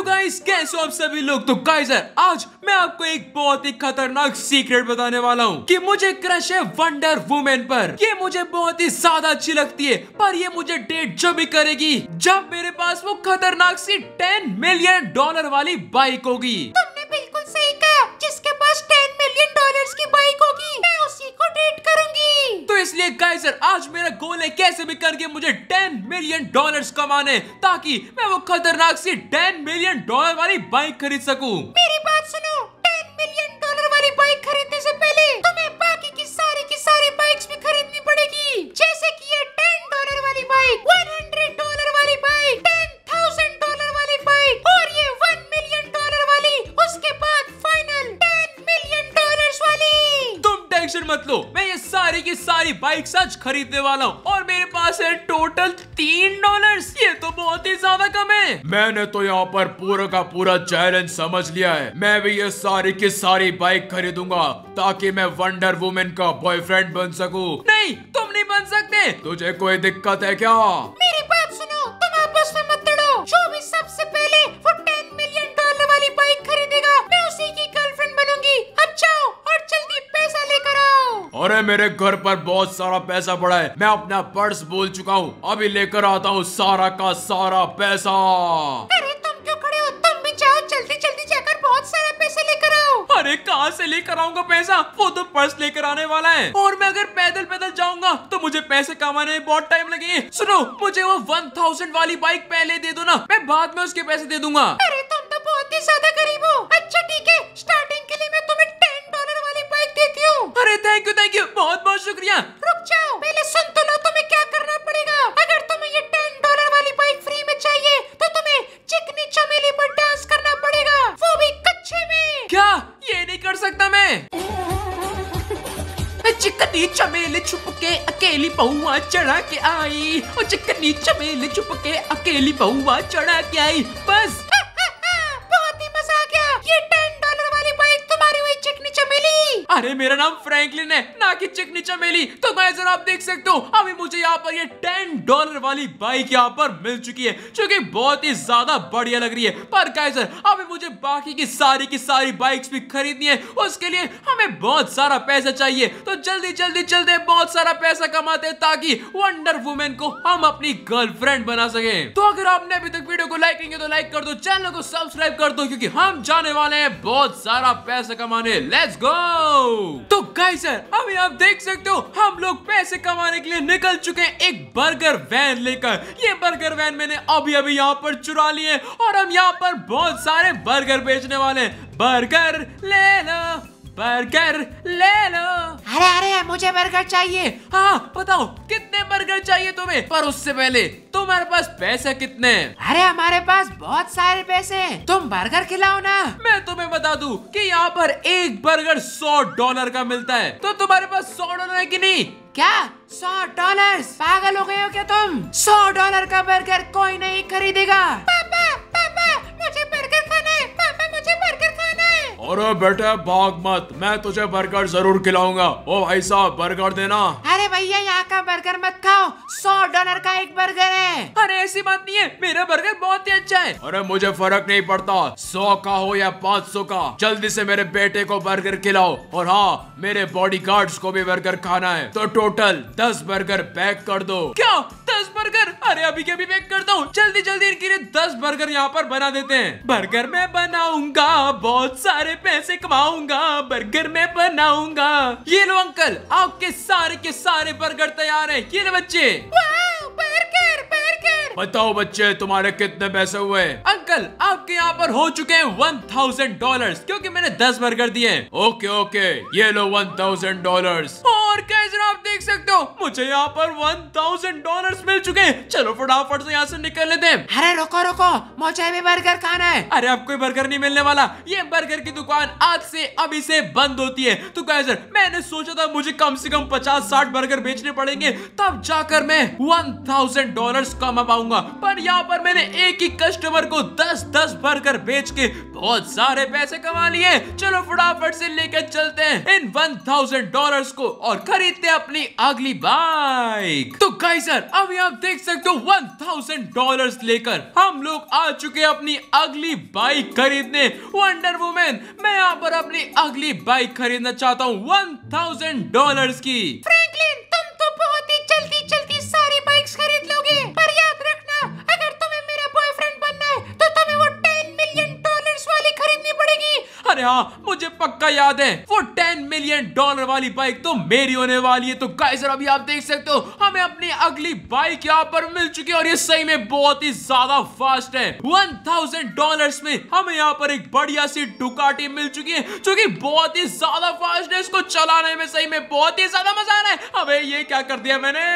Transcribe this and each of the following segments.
Hello guys कैसे हो आप सभी लोग तो गाइस आज मैं आपको एक बहुत ही खतरनाक सीक्रेट बताने वाला हूँ कि मुझे क्रश है वंडर वुमेन पर ये मुझे बहुत ही ज्यादा अच्छी लगती है पर ये मुझे डेट जब भी करेगी जब मेरे पास वो खतरनाक सी टेन मिलियन डॉलर वाली बाइक होगी तुमने बिल्कुल सही कहा जिसके पास टेन मिलियन डॉलर की बाइक होगी तो इसलिए गाइजर आज मेरा गोल है कैसे भी करके मुझे 10 मिलियन डॉलर्स कमाने ताकि मैं वो खतरनाक सी 10 मिलियन डॉलर वाली बाइक खरीद सकूं। मेरी बात सुनो 10 मिलियन डॉलर वाली बाइक खरीदने से पहले तुम्हें बाकी की सारी की सारी बाइक्स भी खरीदनी पड़ेगी सारी बाइक्स आज खरीदने वाला हूँ और मेरे पास है टोटल तीन डॉलर ये तो बहुत ही ज्यादा कम है मैंने तो यहाँ पर पूरा का पूरा चैलेंज समझ लिया है मैं भी ये सारी की सारी बाइक खरीदूंगा ताकि मैं वंडर वुमेन का बॉयफ्रेंड बन सकूँ नहीं तुम नहीं बन सकते तुझे कोई दिक्कत है क्या अरे मेरे घर पर बहुत सारा पैसा पड़ा है मैं अपना पर्स बोल चुका हूँ अभी लेकर आता हूँ सारा का सारा पैसा अरे तुम क्यों खड़े हो तुम भी जाओ जल्दी जल्दी जाकर बहुत सारा पैसा लेकर आओ अरे कहा से लेकर आऊंगा पैसा वो तो पर्स लेकर आने वाला है और मैं अगर पैदल पैदल जाऊंगा तो मुझे पैसे कमाने में बहुत टाइम लगेगी सुनो मुझे वो वन थाउजेंड वाली बाइक पहले दे दो ना मैं बाद में उसके पैसे दे दूंगा अरे तुम तो बहुत ही ज्यादा गरीब हो अच्छा ठीक है स्टार्टिंग के लिए मैं तुम्हें के क्यों अरे थैंक यू थैंक यू बहुत बहुत शुक्रिया रुक जाओ पहले सुन तो लो तुम्हें क्या करना पड़ेगा अगर तुम्हें ये टेन डॉलर वाली बाइक फ्री में चाहिए तो तुम्हें चिकनी चमेली पर डांस करना पड़ेगा वो भी कच्चे में क्या ये नहीं कर सकता मैं चिकनी चमेली छुप के अकेली पौआ चढ़ा के आई और चिकनी चमेली छुप के अकेली पौआ चढ़ा के आई बस अरे मेरा नाम फ्रैंकलिन है ना कि चिकनी चमेली तो मैं जरा आप देख सकते हो अभी मुझे यहाँ पर ये टेन डॉलर वाली बाइक यहाँ पर मिल चुकी है जो की बहुत ही ज्यादा बढ़िया लग रही है पर कैसे अभी मुझे बाकी की सारी की सारी बाइक भी खरीदनी है उसके लिए हमें बहुत सारा पैसा चाहिए तो जल्दी जल्दी चलते बहुत सारा पैसा कमाते ताकि वंडर वुमेन को हम अपनी गर्लफ्रेंड बना सके तो अगर आपने अभी तक वीडियो को लाइक करेंगे तो लाइक कर दो चैनल को सब्सक्राइब कर दो क्योंकि हम जाने वाले हैं बहुत सारा पैसा कमाने लेट्स गो तो गाई सर अभी आप देख सकते हो हम लोग पैसे कमाने के लिए निकल चुके हैं एक बर्गर वैन लेकर ये बर्गर वैन मैंने अभी अभी यहाँ पर चुरा लिए और हम यहाँ पर बहुत सारे बर्गर बेचने वाले बर्गर ले लो बर्गर ले लो अरे अरे मुझे बर्गर चाहिए हाँ बताओ कितने बर्गर चाहिए तुम्हें पर उससे पहले तुम्हारे पास पैसे कितने हैं? अरे हमारे पास बहुत सारे पैसे हैं तुम बर्गर खिलाओ ना मैं तुम्हें बता दूं कि यहाँ पर एक बर्गर सौ डॉलर का मिलता है तो तुम्हारे पास सौ डॉलर है कि नहीं क्या सौ डॉलर पागल हो गए हो क्या तुम सौ डॉलर का बर्गर कोई नहीं खरीदेगा अरे बेटे भाग मत मैं तुझे बर्गर जरूर खिलाऊंगा ओ भाई साहब बर्गर देना अरे भैया यहाँ का बर्गर मत खाओ सौ डॉलर का एक बर्गर है अरे ऐसी बात नहीं है मेरा बर्गर बहुत ही अच्छा है अरे मुझे फर्क नहीं पड़ता सौ का हो या पाँच सौ का जल्दी से मेरे बेटे को बर्गर खिलाओ और हाँ मेरे बॉडी गार्ड को भी बर्गर खाना है तो टोटल दस बर्गर पैक कर दो क्या दस बर्गर अरे अभी के अभी पैक करता हूँ जल्दी जल्दी इनके लिए दस बर्गर यहाँ पर बना देते हैं बर्गर मैं बनाऊंगा बहुत सारे सारे पैसे कमाऊंगा बर्गर में बनाऊंगा ये लो अंकल आपके सारे के सारे बर्गर तैयार है ये लो बच्चे बर्गर बर्गर बताओ बच्चे तुम्हारे कितने पैसे हुए अंकल आपके यहाँ पर हो चुके हैं वन थाउजेंड डॉलर क्यूँकी मैंने दस बर्गर दिए ओके ओके ये लो वन थाउजेंड डॉलर और कैसे आप देख सकते हो मुझे यहाँ पर वन थाउजेंड डॉलर मिल चुके हैं चलो फटाफट से यहाँ से निकल लेते हैं अरे रुको रुको मुझे भी बर्गर खाना है अरे अब कोई बर्गर नहीं मिलने वाला ये बर्गर की दुकान आज से अभी से बंद होती है तो कैसे मैंने सोचा था मुझे कम से कम पचास साठ बर्गर बेचने पड़ेंगे तब जाकर मैं वन थाउजेंड डॉलर कमा पाऊंगा पर यहाँ पर मैंने एक ही कस्टमर को दस दस बर्गर बेच के बहुत सारे पैसे कमा लिए चलो फटाफट से लेकर चलते हैं इन वन थाउजेंड डॉलर को और खरीदते अपनी अगली बाइक तो कई सर अभी आप देख सकते हो वन थाउजेंड डॉलर लेकर हम लोग आ चुके अपनी अगली बाइक खरीदने वंडर वुमेन मैं यहाँ पर अपनी अगली बाइक खरीदना चाहता हूँ वन थाउजेंड डॉलर की फ्रैंकलिन तुम तो बहुत अरे हाँ मुझे पक्का याद है वो टेन मिलियन डॉलर वाली बाइक तो मेरी होने वाली है तो गाइस अभी आप देख सकते हो हमें अपनी अगली बाइक यहाँ पर मिल चुकी है और ये सही में बहुत ही ज्यादा फास्ट है वन थाउजेंड डॉलर में हमें यहाँ पर एक बढ़िया सी डुकाटी मिल चुकी है जो की बहुत ही ज्यादा फास्ट है इसको चलाने में सही में बहुत ही ज्यादा मजा आ रहा है अब ये क्या कर दिया मैंने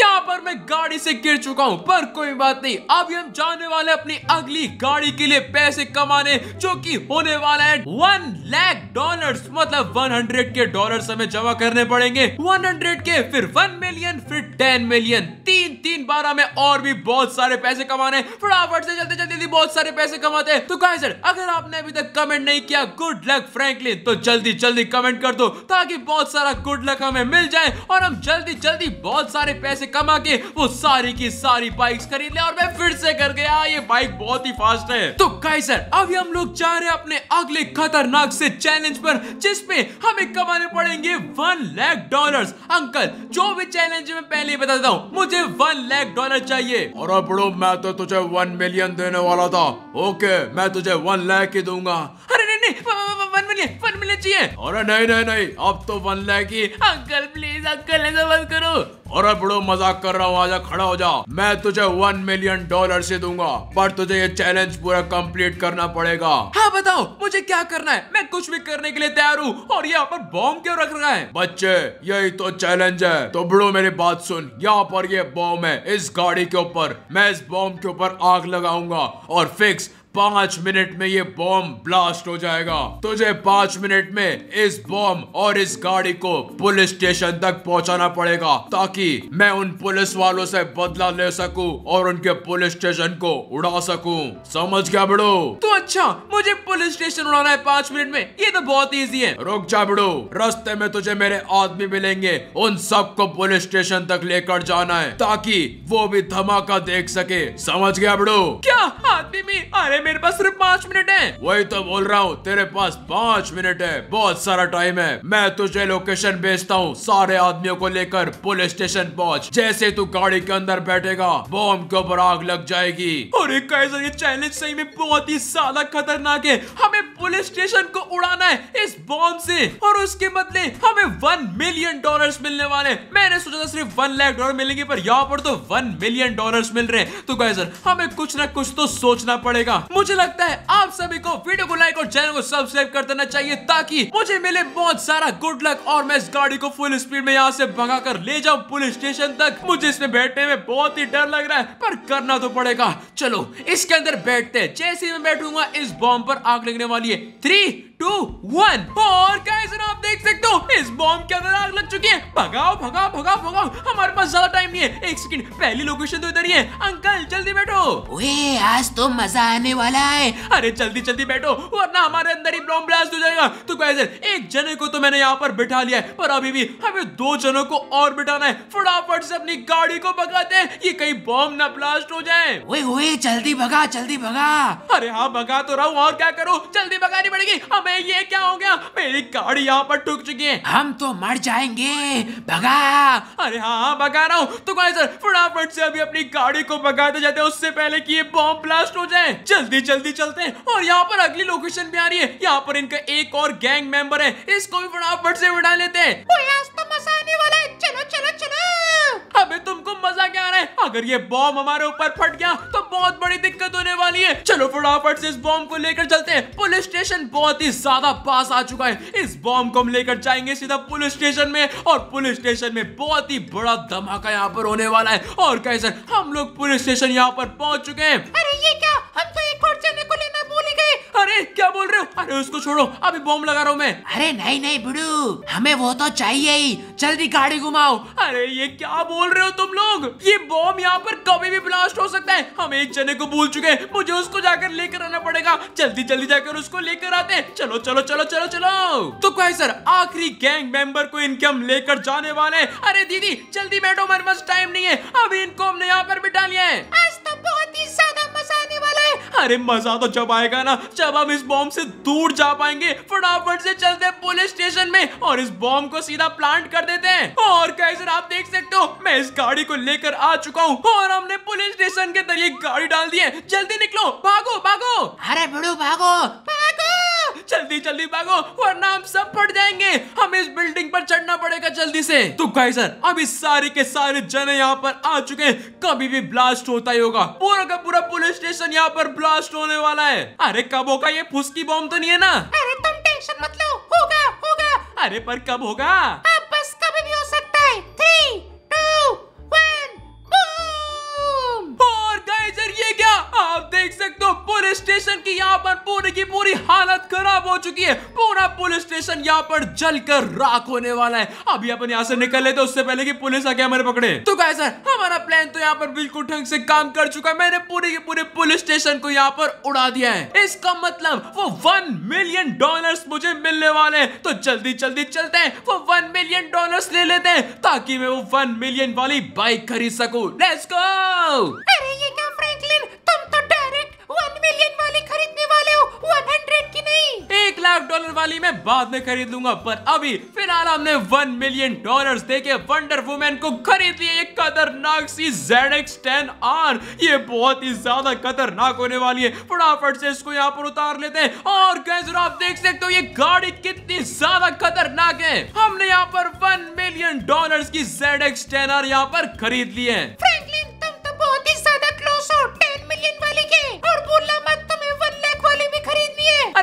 यहाँ पर मैं गाड़ी से गिर चुका हूँ पर कोई बात नहीं अभी हम जाने वाले अपनी अगली गाड़ी के लिए पैसे कमाने जो की होने वाला है वन लैख डॉलर मतलब वन हंड्रेड के डॉलर हमें जमा करने पड़ेंगे वन हंड्रेड के फिर वन मिलियन फिर टेन मिलियन तीन तीन बार हमें और भी बहुत सारे पैसे कमाने फटाफट से चलते चलते बहुत सारे पैसे कमाते तो तो सर अगर आपने अभी तक कमेंट नहीं किया गुड लक फ्रैंकलिन तो जल्दी जल्दी कमेंट कर दो ताकि बहुत सारा गुड लक हमें मिल जाए और हम जल्दी जल्दी बहुत सारे पैसे कमा के वो सारी की सारी बाइक्स खरीद ले और मैं फिर से कर गया ये बाइक बहुत ही फास्ट है तो कहे सर अभी हम लोग जा रहे हैं अपने अगले खतरनाक से चैलेंज पर जिसपे हमें कमाने पड़ेंगे वन लाख डॉलर्स अंकल जो भी चैलेंज में पहले ही बताता हूँ मुझे वन लाख डॉलर चाहिए और अब मैं तो तुझे वन मिलियन देने वाला था ओके मैं तुझे वन लाख ही दूंगा नहीं नहीं मिलियन वन मिलियन चाहिए और नहीं नहीं नहीं अब तो वन लैख ही अंकल प्लीज अंकल ऐसा मत करो और बड़ो मजाक कर रहा हूँ आजा खड़ा हो जा मैं तुझे वन मिलियन डॉलर से दूंगा पर तुझे ये चैलेंज पूरा कंप्लीट करना पड़ेगा हाँ बताओ मुझे क्या करना है मैं कुछ भी करने के लिए तैयार हूँ और यहाँ पर बॉम्ब क्यों रख रहा है बच्चे यही तो चैलेंज है तो बड़ो मेरी बात सुन यहाँ पर ये बॉम्ब है इस गाड़ी के ऊपर मैं इस बॉम्ब के ऊपर आग लगाऊंगा और फिक्स पांच मिनट में ये बॉम्ब ब्लास्ट हो जाएगा तुझे पांच मिनट में इस बॉम्ब और इस गाड़ी को पुलिस स्टेशन तक पहुंचाना पड़ेगा ताकि मैं उन पुलिस वालों से बदला ले सकूं और उनके पुलिस स्टेशन को उड़ा सकूं समझ गया बड़ो तो अच्छा मुझे पुलिस स्टेशन उड़ाना है पांच मिनट में ये तो बहुत ईजी है रुक जा बड़ो रस्ते में तुझे मेरे आदमी मिलेंगे उन सबको पुलिस स्टेशन तक लेकर जाना है ताकि वो भी धमाका देख सके समझ गया बड़ो क्या आदमी में अरे भाई मेरे पास सिर्फ पाँच मिनट है वही तो बोल रहा हूँ तेरे पास पाँच मिनट है बहुत सारा टाइम है मैं तुझे लोकेशन भेजता हूँ सारे आदमियों को लेकर पुलिस स्टेशन पहुँच जैसे तू गाड़ी के अंदर बैठेगा बॉम्ब के ऊपर आग लग जाएगी और एक चैलेंज सही में बहुत ही ज्यादा खतरनाक है हमें पुलिस स्टेशन को उड़ाना है इस बॉम्ब से और उसके बदले हमें वन मिलियन डॉलर्स मिलने वाले मैंने सोचा था सिर्फ वन लाख डॉलर मिलेंगे पर यहाँ पर तो वन मिलियन डॉलर्स मिल रहे हैं तो गाइजर हमें कुछ ना कुछ तो सोचना पड़ेगा मुझे लगता है आप सभी को वीडियो को लाइक और चैनल को सब्सक्राइब कर देना चाहिए ताकि मुझे मिले बहुत सारा गुड लक और मैं इस गाड़ी को फुल स्पीड में यहाँ से भगा कर ले जाऊँ पुलिस स्टेशन तक मुझे इसमें बैठने में बहुत ही डर लग रहा है पर करना तो पड़ेगा चलो इसके अंदर बैठते हैं जैसे ही मैं बैठूंगा इस बॉम्ब पर आग लगने वाली है थ्री टू वन और कैसे आप देख सकते हो इस बॉम्ब के अंदर आग लग चुकी है भगाओ भगाओ भगाओ भगाओ हमारे पास ज्यादा टाइम नहीं है एक सेकंड पहली लोकेशन तो इधर ही है अंकल जल्दी बैठो वे आज तो मजा आने वाला है अरे जल्दी जल्दी बैठो वरना हमारे अंदर ही बॉम्ब ब्लास्ट हो जाएगा तो कैसे एक जने को तो मैंने यहाँ पर बिठा लिया है पर अभी भी हमें दो जनों को और बिठाना है फटाफट से अपनी गाड़ी को भगाते हैं ये कहीं बॉम्ब ना ब्लास्ट हो जाए ओए ओए जल्दी भगा जल्दी भगा अरे हाँ भगा तो रहा हूँ और क्या करो जल्दी भगानी पड़ेगी हमें अबे ये क्या हो गया मेरी गाड़ी यहाँ पर टूट चुकी है हम तो मर जाएंगे भगा अरे हाँ भगा रहा हूँ तो कहा सर फटाफट से अभी अपनी गाड़ी को भगाते जाते हैं उससे पहले कि ये बॉम्ब ब्लास्ट हो जाए जल्दी जल्दी चलते हैं और यहाँ पर अगली लोकेशन भी आ रही है यहाँ पर इनका एक और गैंग मेंबर है इसको भी फटाफट से उड़ा लेते हैं वाला है अबे तुमको मजा क्या आ रहा है अगर ये बॉम्ब हमारे ऊपर फट गया तो बहुत बड़ी दिक्कत होने वाली है चलो फटाफट से इस बॉम्ब को लेकर चलते हैं पुलिस स्टेशन बहुत ही ज्यादा पास आ चुका है इस बॉम्ब को हम लेकर जाएंगे सीधा पुलिस स्टेशन में और पुलिस स्टेशन में बहुत ही बड़ा धमाका यहाँ पर होने वाला है और कैसे हम लोग पुलिस स्टेशन यहाँ पर पहुंच चुके हैं अरे ये क्या हम तो क्या बोल रहे हो अरे उसको छोड़ो अभी बॉम्ब लगा रहा हूँ मैं अरे नहीं नहीं बुडू हमें वो तो चाहिए ही जल्दी गाड़ी घुमाओ अरे ये क्या बोल रहे हो तुम लोग ये बॉम्ब यहाँ पर कभी भी ब्लास्ट हो सकता है हम एक जने को भूल चुके मुझे उसको जाकर लेकर आना पड़ेगा जल्दी जल्दी जाकर उसको लेकर आते हैं चलो चलो चलो चलो चलो तो कोई सर आखिरी गैंग मेंबर को इनके हम लेकर जाने वाले अरे दीदी जल्दी बैठो हमारे पास टाइम नहीं है अभी इनको हमने यहाँ पर बिठा लिया है आज तो बहुत ही अरे मजा तो जब आएगा ना जब हम इस बॉम्ब से दूर जा पाएंगे फटाफट से चलते हैं पुलिस स्टेशन में और इस बॉम्ब को सीधा प्लांट कर देते हैं और कैसे आप देख सकते हो मैं इस गाड़ी को लेकर आ चुका हूँ और हमने पुलिस स्टेशन के जरिए गाड़ी डाल दी है जल्दी निकलो भागो, भागो जल्दी जल्दी भागो वरना हम सब फट जाएंगे हमें इस बिल्डिंग पर चढ़ना पड़ेगा जल्दी से तो गाइस अब इस सारे के सारे जने यहाँ पर आ चुके हैं कभी भी ब्लास्ट होता ही होगा पूरा का पूरा पुलिस स्टेशन यहाँ पर ब्लास्ट होने वाला है अरे कब होगा ये फुसकी बॉम्ब तो नहीं है ना अरे तुम टेंशन मत लो होगा होगा अरे पर कब होगा हाँ, आप देख सकते हो पुलिस स्टेशन की यहाँ पर पूरी की पूरी हालत खराब हो चुकी है पूरा पुलिस स्टेशन यहाँ पर जलकर राख होने वाला है अभी अपन यहाँ से निकल लेते उससे पहले कि पुलिस आके हमारे पकड़े तो गाय सर हमारा प्लान तो यहाँ पर बिल्कुल ढंग से काम कर चुका है मैंने पूरे के पूरे पुलिस स्टेशन को यहाँ पर उड़ा दिया है इसका मतलब वो वन मिलियन डॉलर मुझे मिलने वाले हैं तो जल्दी जल्दी चलते हैं वो वन मिलियन डॉलर ले लेते हैं ताकि मैं वो वन मिलियन वाली बाइक खरीद सकूं लेट्स गो अरे ये खरीदने वाले हो वन हंड्रेड की नहीं एक लाख डॉलर वाली मैं बाद में खरीद लूंगा पर अभी फिलहाल हमने वन मिलियन डॉलर दे के वंडर वुमेन को खरीद लिया ये खतरनाक सी जेड एक्स टेन आर ये बहुत ही ज्यादा खतरनाक होने वाली है फटाफट से इसको यहाँ पर उतार लेते हैं और गैस आप देख सकते हो ये गाड़ी कितनी ज्यादा खतरनाक है हमने यहाँ पर वन मिलियन डॉलर की जेड एक्स टेन आर यहाँ पर खरीद ली है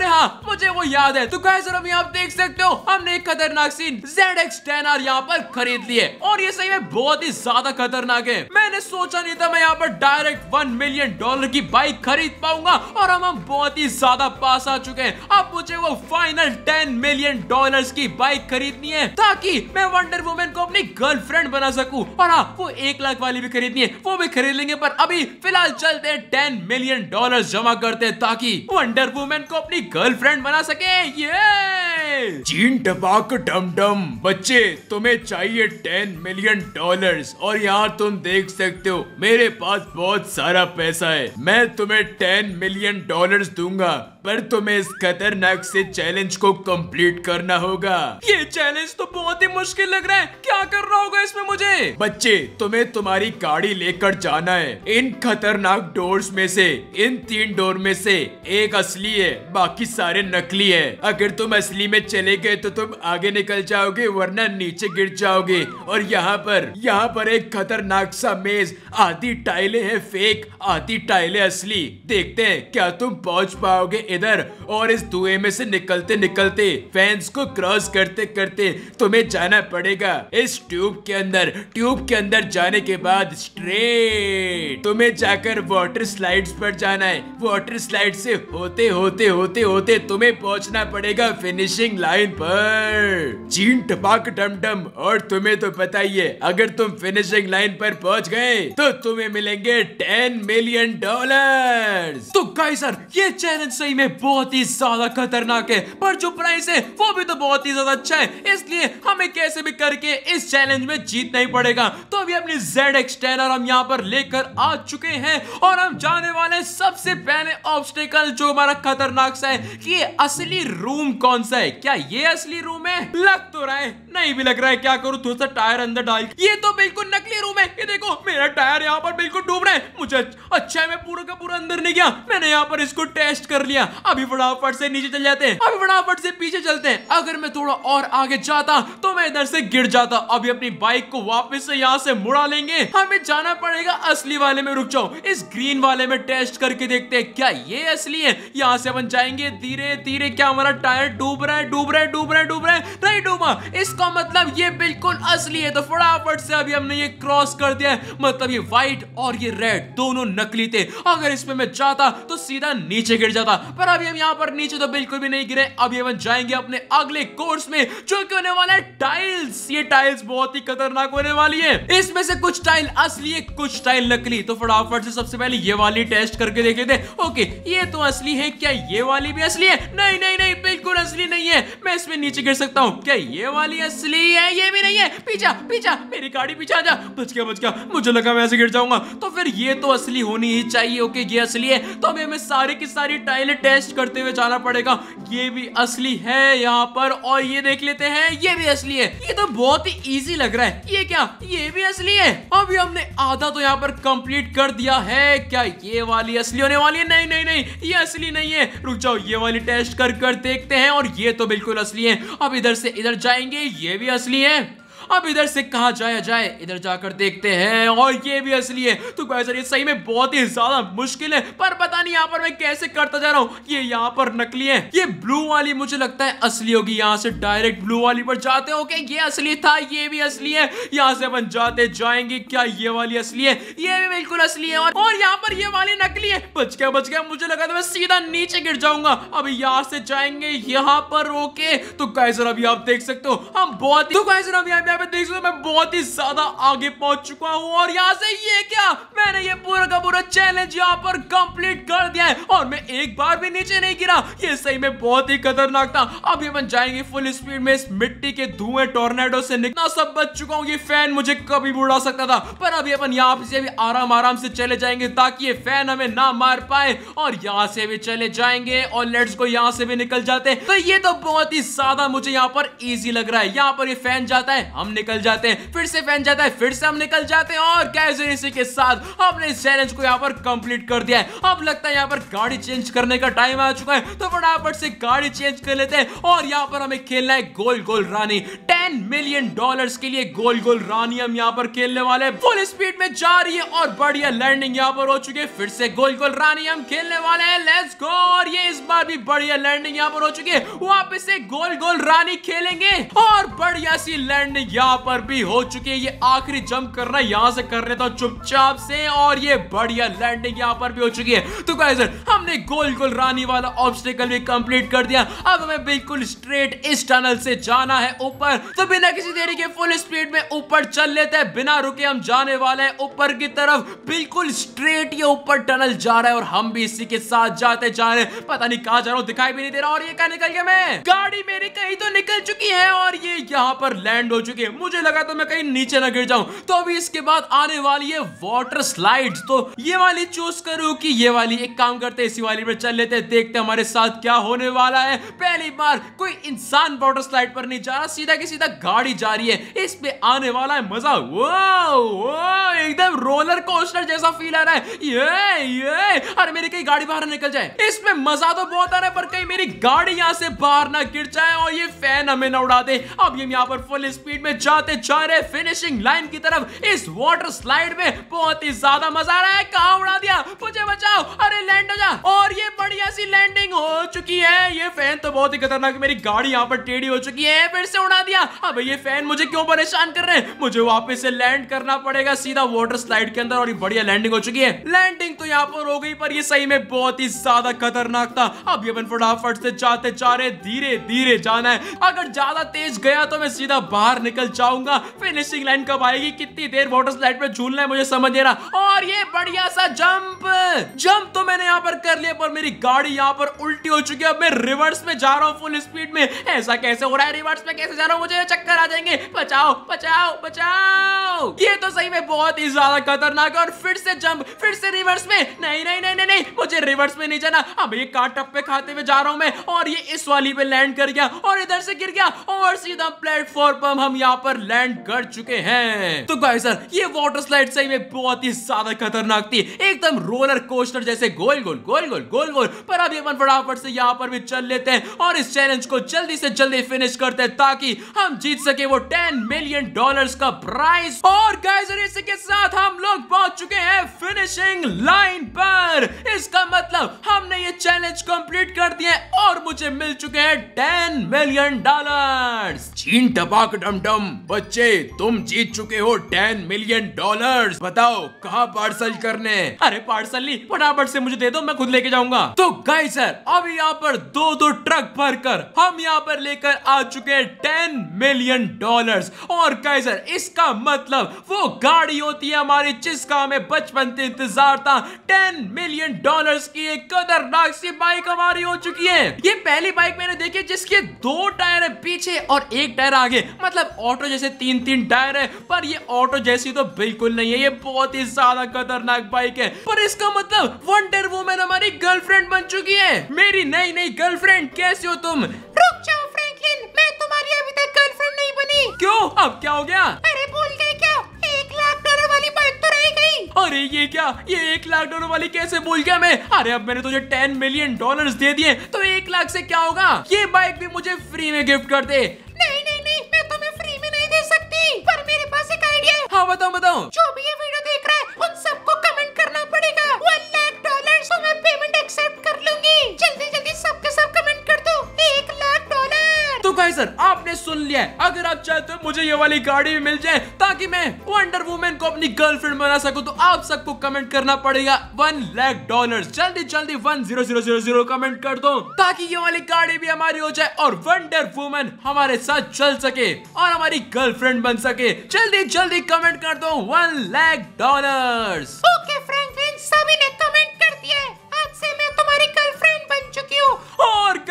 हाँ मुझे वो याद है तो कैसे अभी आप देख सकते हो हमने एक खतरनाक सीन जेड एक्स टेन आर यहाँ पर खरीद लिए और ये सही में बहुत ही ज्यादा खतरनाक है मैंने सोचा नहीं था मैं यहाँ पर डायरेक्ट वन मिलियन डॉलर की बाइक खरीद पाऊंगा और हम बहुत ही ज्यादा पास आ चुके हैं अब मुझे वो फाइनल टेन मिलियन डॉलर की बाइक खरीदनी है ताकि मैं वंडर वुमेन को अपनी गर्लफ्रेंड बना सकूँ और हाँ वो एक लाख वाली भी खरीदनी है वो भी खरीद लेंगे पर अभी फिलहाल चलते हैं टेन मिलियन डॉलर जमा करते हैं ताकि वंडर वुमेन को अपनी गर्लफ्रेंड बना सके ये चीन टपाक डम डम बच्चे तुम्हें चाहिए टेन मिलियन डॉलर्स और यहाँ तुम देख सकते हो मेरे पास बहुत सारा पैसा है मैं तुम्हें टेन मिलियन डॉलर्स दूंगा पर तुम्हें इस खतरनाक से चैलेंज को कंप्लीट करना होगा ये चैलेंज तो बहुत ही मुश्किल लग रहा है क्या कर रहा होगा इसमें मुझे बच्चे तुम्हें तुम्हारी गाड़ी लेकर जाना है इन खतरनाक डोर्स में से इन तीन डोर में से एक असली है बाकी सारे नकली है अगर तुम असली में चले गए तो तुम आगे निकल जाओगे वरना नीचे गिर जाओगे और यहाँ पर यहाँ पर एक खतरनाक सा मेज आधी टाइले है फेक आधी टाइले असली देखते हैं क्या तुम पहुँच पाओगे इधर और इस धुएं में से निकलते निकलते फैंस को क्रॉस करते करते तुम्हें जाना पड़ेगा इस ट्यूब के अंदर ट्यूब के अंदर जाने के बाद स्ट्रेट तुम्हें जाकर वाटर स्लाइड्स पर जाना है वाटर स्लाइड से होते होते होते होते तुम्हें पहुंचना पड़ेगा फिनिशिंग लाइन पर चीन टपाक डम डम और तुम्हें तो पता ही है अगर तुम फिनिशिंग लाइन पर पहुंच गए तो तुम्हें मिलेंगे टेन मिलियन डॉलर तो गाइस सर ये चैलेंज सही में बहुत ही ज्यादा खतरनाक है पर जो प्राइस है वो भी तो बहुत ही ज्यादा अच्छा है इसलिए हमें कैसे भी करके इस चैलेंज में जीतना ही पड़ेगा तो अभी अपनी जेड एक्सटेनर हम यहाँ पर लेकर आ चुके हैं और हम जाने वाले सबसे पहले ऑब्स्टेकल जो हमारा खतरनाक सा है कि ये असली रूम कौन सा है क्या ये असली रूम है लग तो रहा है नहीं भी लग रहा है क्या करूँ थोड़ा सा टायर अंदर डाल ये तो बिल्कुल नकली रूम है ये देखो मेरा टायर यहाँ पर बिल्कुल डूब रहा है मुझे अच्छा है मैं पूरा का पूरा अंदर नहीं गया मैंने यहाँ पर इसको टेस्ट कर लिया गया अभी फटाफट से नीचे चल जाते हैं अभी फटाफट से पीछे चलते हैं अगर मैं थोड़ा और आगे जाता तो मैं इधर से गिर जाता अभी अपनी बाइक को वापस से यहाँ से मुड़ा लेंगे हमें जाना पड़ेगा असली वाले में रुक जाओ इस ग्रीन वाले में टेस्ट करके देखते हैं क्या ये असली है यहाँ से बन जाएंगे धीरे धीरे क्या हमारा टायर डूब रहा है डूब रहा है डूब रहा है डूब रहा है नहीं डूबा इसका मतलब ये बिल्कुल असली है तो फटाफट से अभी हमने ये क्रॉस कर दिया मतलब ये व्हाइट और ये रेड दोनों नकली थे अगर इसमें मैं जाता तो सीधा नीचे गिर जाता पर अभी हम यहाँ पर नीचे तो बिल्कुल भी नहीं गिरे अभी हम जाएंगे अपने अगले कोर्स में जो की होने वाला है टाइल्स ये टाइल्स बहुत ही खतरनाक होने वाली है इसमें से कुछ टाइल असली है कुछ टाइल नकली तो फटाफट से सबसे पहले ये वाली टेस्ट करके देख लेते ओके ये तो असली है क्या ये वाली भी असली है नहीं नहीं नहीं बिल्कुल असली नहीं है मैं इसमें नीचे गिर सकता हूँ क्या ये वाली असली है ये भी नहीं है पीछा पीछा मेरी गाड़ी पीछा जा बच गया बच गया मुझे लगा मैं ऐसे गिर जाऊंगा तो फिर ये तो असली होनी ही चाहिए ओके ये असली है तो अभी हमें सारी की सारी टाइलें टेस्ट करते हुए जाना पड़ेगा ये भी असली है यहाँ पर और ये देख लेते हैं ये भी असली है ये तो बहुत ही इजी लग रहा है ये क्या ये भी असली है अभी हमने आधा तो यहाँ पर कंप्लीट कर दिया है क्या ये वाली असली होने वाली है नहीं नहीं नहीं ये असली नहीं है रुक जाओ ये वाली टेस्ट कर कर देखते हैं और ये तो बिल्कुल असली है अब इधर से इधर जाएंगे ये भी असली है अब इधर से कहा जाया जाए इधर जाकर देखते हैं और ये भी असली है तो ये सही में बहुत ही ज्यादा मुश्किल है पर पता नहीं यहाँ पर मैं कैसे करता जा रहा हूँ ये यहाँ पर नकली है ये ब्लू वाली मुझे लगता है असली होगी यहाँ से डायरेक्ट ब्लू वाली पर जाते हो ये असली था ये भी असली है यहाँ से अपन जाते जाएंगे क्या ये वाली असली है ये भी बिल्कुल असली है और, यहाँ पर ये वाली नकली है बच गया बच गया मुझे लगा था मैं सीधा नीचे गिर जाऊंगा अब यहाँ से जाएंगे यहाँ पर ओके तो कैसे अभी आप देख सकते हो हम बहुत ही तो अभी यहाँ पे देख सकते मैं बहुत ही ज्यादा आगे पहुंच चुका हूँ और यहाँ से ये क्या मैंने ये पूरा का पूरा चैलेंज यहाँ पर कंप्लीट कर दिया है और मैं एक बार भी नीचे नहीं गिरा ये सही में बहुत ही खतरनाक था अब ये मैं जाएंगे फुल स्पीड में इस मिट्टी के धुएं टोर्नेडो से निकलना सब बच चुका हूँ ये फैन मुझे कभी उड़ा सकता था पर अभी अपन यहाँ से भी आराम आराम से चले जाएंगे ताकि ये फैन हमें ना मार पाए और यहाँ से भी चले जाएंगे और लेट्स को यहाँ से भी निकल जाते तो ये तो बहुत ही ज्यादा मुझे यहाँ पर इजी लग रहा है यहाँ पर ये फैन जाता है हम हम निकल जाते हैं फिर से फैन जाता है फिर से हम निकल जाते हैं और गैस इसी के साथ हमने इस चैलेंज को यहाँ पर कंप्लीट कर दिया है अब लगता है यहाँ पर गाड़ी चेंज करने का टाइम आ चुका है तो फटाफट से गाड़ी चेंज कर लेते हैं और यहाँ पर हमें खेलना है गोल गोल रानी टेन मिलियन डॉलर के लिए गोल गोल रानी हम यहाँ पर खेलने वाले फुल स्पीड में जा रही है और बढ़िया लैंडिंग यहाँ पर हो चुकी है फिर से गोल गोल रानी हम खेलने वाले हैं लेट्स गो और ये इस बार भी बढ़िया लैंडिंग यहाँ पर हो चुकी है वापस से गोल गोल रानी खेलेंगे और बढ़िया सी लैंडिंग यहाँ पर भी हो चुकी है ये आखिरी जंप करना यहाँ से कर लेता हूँ चुपचाप से और ये बढ़िया लैंडिंग यहाँ पर भी हो चुकी है तो क्या हमने गोल गोल रानी वाला ऑब्स्टिकल भी कंप्लीट कर दिया अब हमें बिल्कुल स्ट्रेट इस टनल से जाना है ऊपर तो बिना किसी देरी के फुल स्पीड में ऊपर चल लेते हैं बिना रुके हम जाने वाले हैं ऊपर की तरफ बिल्कुल स्ट्रेट ये ऊपर टनल जा रहा है और हम भी इसी के साथ जाते जा रहे हैं पता नहीं कहा जा रहा हूँ दिखाई भी नहीं दे रहा और ये कहा निकल गया मैं गाड़ी मेरी कहीं तो निकल चुकी है और ये यहाँ पर लैंड हो चुकी है है मुझे लगा था तो मैं कहीं नीचे ना गिर जाऊं तो अभी इसके बाद आने वाली है वाटर स्लाइड तो ये वाली चूज करूं की ये वाली एक काम करते इसी वाली पर चल लेते देखते हमारे साथ क्या होने वाला है पहली बार कोई इंसान वाटर स्लाइड पर नहीं जा रहा सीधा की सीधा गाड़ी जा रही है इस पे आने वाला है मजा वो, वो एकदम रोलर कोस्टर जैसा फील आ रहा है ये ये अरे मेरी कहीं गाड़ी बाहर निकल जाए इसमें मजा तो बहुत आ रहा है पर कहीं मेरी गाड़ी यहाँ से बाहर ना गिर जाए और ये फैन हमें ना उड़ा दे अब ये यहाँ पर फुल स्पीड में जाते जा रहे फिनिशिंग लाइन की तरफ इस वाटर स्लाइड में बहुत ही ज्यादा मजा आ रहा है कहा उड़ा दिया मुझे बचाओ अरे लैंड हो जा और ये बढ़िया सी लैंडिंग हो चुकी है ये फैन तो बहुत ही खतरनाक मेरी गाड़ी यहाँ पर टेढ़ी हो चुकी है फिर से उड़ा दिया अब ये फैन मुझे क्यों परेशान कर रहे हैं मुझे वापिस से लैंड करना पड़ेगा सीधा वाटर स्लाइड के अंदर और ये बढ़िया लैंडिंग हो चुकी है लैंडिंग तो यहाँ पर हो गई पर ये सही में बहुत ही ज्यादा खतरनाक था अब ये फटाफट से जाते जा रहे धीरे धीरे जाना है अगर ज्यादा तेज गया तो मैं सीधा बाहर निकल जाऊंगा फिनिशिंग लाइन कब आएगी कितनी देर वोटर स्लाइड पे झूलना है मुझे समझ दे रहा और ये बढ़िया सा जंप जंप तो मैंने यहाँ पर कर लिया पर मेरी गाड़ी यहाँ पर उल्टी हो चुकी है अब मैं रिवर्स में जा रहा हूँ फुल स्पीड में ऐसा कैसे हो रहा है रिवर्स में कैसे जा रहा हूँ मुझे चक्कर आ जाएंगे बचाओ बचाओ बचाओ ये तो सही में बहुत ही ज्यादा खतरनाक है और फिर से जंप फिर से रिवर्स में नहीं नहीं नहीं नहीं, नहीं नहीं मुझे रिवर्स में नहीं जाना अब ये कार टप्पे खाते हुए जा रहा हूँ मैं और ये इस वाली पे लैंड कर गया और इधर से गिर गया और सीधा प्लेटफॉर्म पर हम यहाँ पर लैंड कर चुके हैं तो गाय सर ये वाटर स्लाइड सही में बहुत ही ज्यादा ज्यादा खतरनाक थी एकदम रोलर कोस्टर जैसे गोल गोल गोल गोल गोल गोल पर अब एमन फटाफट से यहाँ पर भी चल लेते हैं और इस चैलेंज को जल्दी से जल्दी फिनिश करते हैं ताकि हम जीत सके वो टेन मिलियन डॉलर का प्राइस और इसी के साथ हम लोग पहुंच चुके हैं फिनिशिंग लाइन पर इसका मतलब हमने ये चैलेंज कंप्लीट कर दिए और मुझे मिल चुके हैं टेन मिलियन डॉलर चीन टपाक डम डम बच्चे तुम जीत चुके हो टेन मिलियन डॉलर्स बताओ कहाँ पार्सल करने अरे पार्सल नहीं फटाफट से मुझे दे दो मैं खुद लेके जाऊंगा तो गाई सर अब यहाँ पर दो दो ट्रक भर कर हम यहाँ पर लेकर आ चुके हैं टेन मिलियन डॉलर और गाई सर इसका मतलब वो गाड़ी होती है हमारी जिसका हमें बचपन से इंतजार था टेन मिलियन डॉलर की एक खतरनाक सी बाइक हमारी हो चुकी है ये पहली बाइक मैंने देखी जिसके दो टायर है पीछे और एक टायर आगे मतलब ऑटो जैसे तीन तीन टायर है पर ये ऑटो जैसी तो बिल्कुल नहीं है ये बहुत ही ज्यादा ज्यादा खतरनाक बाइक है पर इसका मतलब वंडर वुमेन हमारी गर्लफ्रेंड बन चुकी है मेरी नई नई गर्लफ्रेंड कैसे हो तुम रुक जाओ फ्रैंकलिन मैं तुम्हारी अभी तक गर्लफ्रेंड नहीं बनी क्यों अब क्या हो गया अरे भूल गए क्या एक लाख डॉलर वाली बाइक तो रह गई अरे ये क्या ये एक लाख डॉलर वाली कैसे भूल गया मैं अरे अब मैंने तुझे टेन मिलियन डॉलर दे दिए तो एक लाख ऐसी क्या होगा ये बाइक भी मुझे फ्री में गिफ्ट कर दे नहीं नहीं नहीं मैं तुम्हें फ्री में नहीं दे सकती पर मेरे पास एक आइडिया हाँ बताओ बताओ जो भी ये आपने सुन लिया है अगर आप चाहते हो मुझे ये वाली गाड़ी भी मिल जाए ताकि मैं वंडर वुमेन को अपनी गर्लफ्रेंड बना सकूं तो आप सबको कमेंट करना पड़ेगा वन लाख डॉलर जल्दी जल्दी one zero zero zero zero comment कर दो ताकि ये वाली गाड़ी भी हमारी हो जाए और वंडर वुमेन हमारे साथ चल सके और हमारी गर्लफ्रेंड बन सके जल्दी जल्दी कमेंट कर दो one lakh dollar okay friend सभी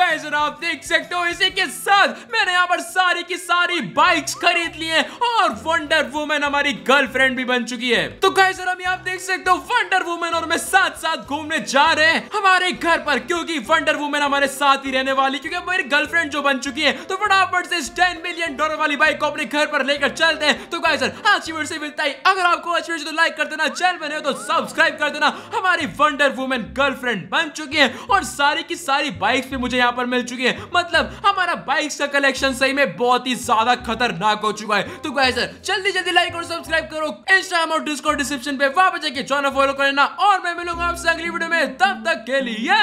गाइस और आप देख सकते हो इसी के साथ मैंने यहाँ पर सारी की सारी बाइक्स खरीद ली हैं और वंडर वुमेन हमारी गर्लफ्रेंड भी बन चुकी है तो गाइस और हम यहाँ देख सकते हो वंडर वुमेन और मैं साथ साथ घूमने जा रहे हैं हमारे घर पर क्योंकि वंडर वुमेन हमारे साथ ही रहने वाली क्योंकि मेरी गर्लफ्रेंड जो बन चुकी है तो फटाफट से टेन मिलियन डॉलर वाली बाइक को अपने घर पर लेकर चलते हैं तो गाइस आज की वीडियो से मिलता है अगर आपको अच्छी वीडियो तो लाइक कर देना चैनल बने हो तो सब्सक्राइब कर देना हमारी वंडर वुमेन गर्लफ्रेंड बन चुकी है और सारी की सारी बाइक्स पे मुझे यहाँ पर मिल चुकी है मतलब हमारा बाइक का कलेक्शन सही में बहुत ही ज्यादा खतरनाक हो चुका है तो गाइस जल्दी जल्दी लाइक और सब्सक्राइब करो इंस्टाग्राम और डिस्कॉर्ड डिस्क्रिप्शन पे वापस जाके चैनल फॉलो करना और मैं मिलूंगा आपसे अगली वीडियो में तब तक के लिए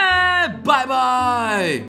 बाय बाय